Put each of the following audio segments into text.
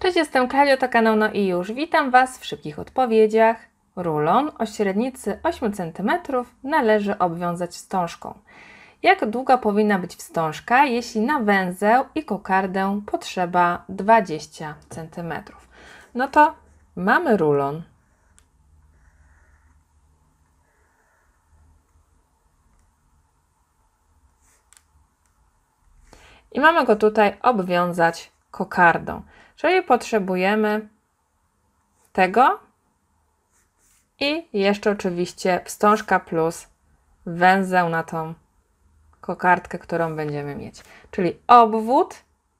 Cześć, jestem Kalio, to kanał No i już. Witam Was w szybkich odpowiedziach. Rulon o średnicy 8 cm należy obwiązać wstążką. Jak długa powinna być wstążka, jeśli na węzeł i kokardę potrzeba 20 cm? No to mamy rulon. I mamy go tutaj obwiązać kokardą. Czyli potrzebujemy tego i jeszcze oczywiście wstążka plus węzeł na tą kokardkę, którą będziemy mieć. Czyli obwód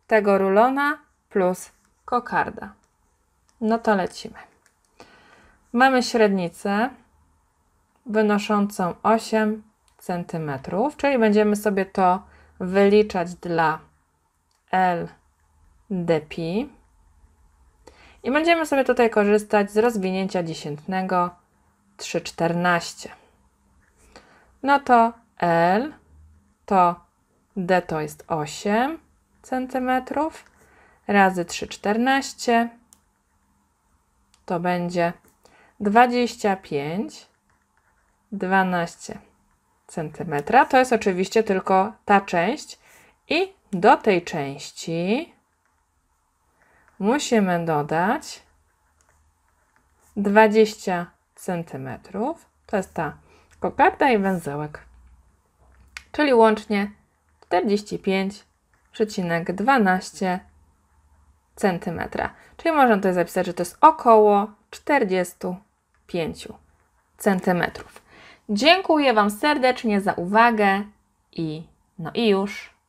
tego rulona plus kokarda. No to lecimy. Mamy średnicę wynoszącą 8 cm, czyli będziemy sobie to wyliczać dla L dpi. I będziemy sobie tutaj korzystać z rozwinięcia dziesiętnego 3,14. No to L to D to jest 8 cm razy 3,14 to będzie 25 12 cm. To jest oczywiście tylko ta część i do tej części musimy dodać 20 cm. To jest ta kokarda i węzełek. Czyli łącznie 45,12 cm. Czyli można tutaj zapisać, że to jest około 45 cm. Dziękuję Wam serdecznie za uwagę i no i już.